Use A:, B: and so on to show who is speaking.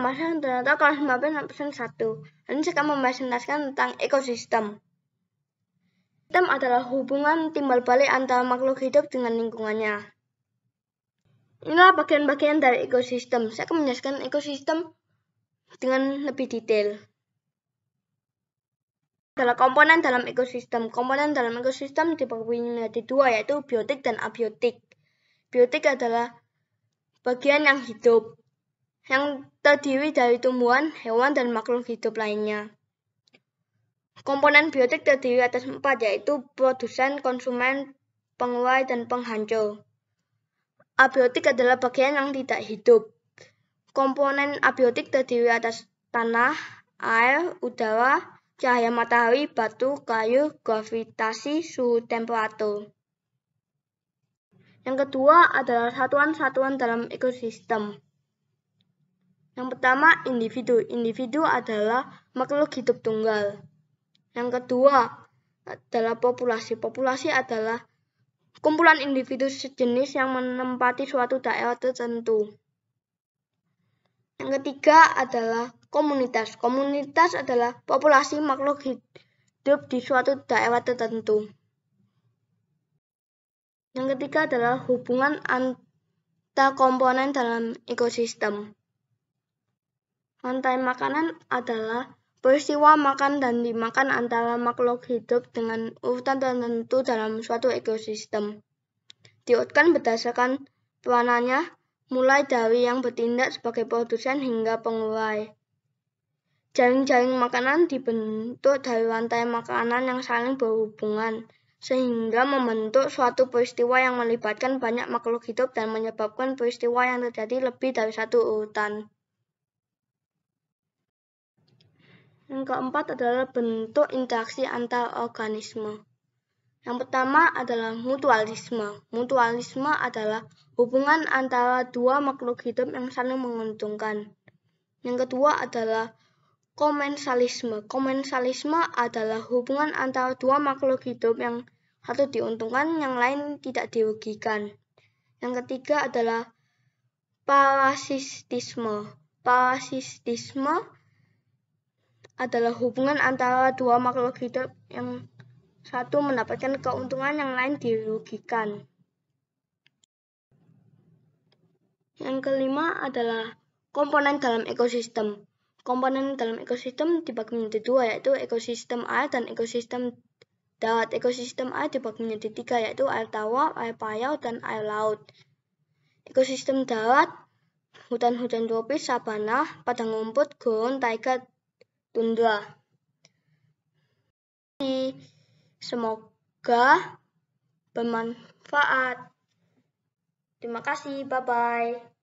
A: menambahkan ternyata kelas 15 pesan 1. Ini saya akan membahaskan tentang ekosistem. Ekosistem adalah hubungan timbal balik antara makhluk hidup dengan lingkungannya. Inilah bagian-bagian dari ekosistem. Saya akan menjelaskan ekosistem dengan lebih detail. Adalah komponen dalam ekosistem. Komponen dalam ekosistem dibagi menjadi dua yaitu biotik dan abiotik. Biotik adalah bagian yang hidup, yang terdiri dari tumbuhan, hewan, dan makhluk hidup lainnya. Komponen biotik terdiri atas empat, yaitu produsen, konsumen, penguai, dan penghancur. Abiotik adalah bagian yang tidak hidup. Komponen abiotik terdiri atas tanah, air, udara, cahaya matahari, batu, kayu, gravitasi, suhu temperatur. Yang kedua adalah satuan-satuan dalam ekosistem. Yang pertama, individu. Individu adalah makhluk hidup tunggal. Yang kedua, adalah populasi. Populasi adalah kumpulan individu sejenis yang menempati suatu daerah tertentu. Yang ketiga adalah komunitas. Komunitas adalah populasi makhluk hidup di suatu daerah tertentu. Yang ketiga adalah hubungan antar komponen dalam ekosistem. Mantai makanan adalah peristiwa makan dan dimakan antara makhluk hidup dengan urutan tertentu dalam suatu ekosistem. Diurutkan berdasarkan peranannya, mulai dari yang bertindak sebagai produsen hingga pengurai. Jaring-jaring makanan dibentuk dari rantai makanan yang saling berhubungan, sehingga membentuk suatu peristiwa yang melibatkan banyak makhluk hidup dan menyebabkan peristiwa yang terjadi lebih dari satu urutan. Yang keempat adalah bentuk interaksi antar organisme. Yang pertama adalah mutualisme. Mutualisme adalah hubungan antara dua makhluk hidup yang saling menguntungkan. Yang kedua adalah komensalisme. Komensalisme adalah hubungan antara dua makhluk hidup yang satu diuntungkan, yang lain tidak dirugikan. Yang ketiga adalah parasitisme. parasitisme adalah hubungan antara dua makhluk hidup yang satu mendapatkan keuntungan, yang lain dirugikan. Yang kelima adalah komponen dalam ekosistem. Komponen dalam ekosistem dibagi menjadi dua, yaitu ekosistem air dan ekosistem darat. Ekosistem air dibagi menjadi tiga, yaitu air tawar, air payau, dan air laut. Ekosistem darat, hutan-hutan tropis, sabana, padang rumput, gurun, taiga, tunda. Semoga bermanfaat. Terima kasih, bye-bye.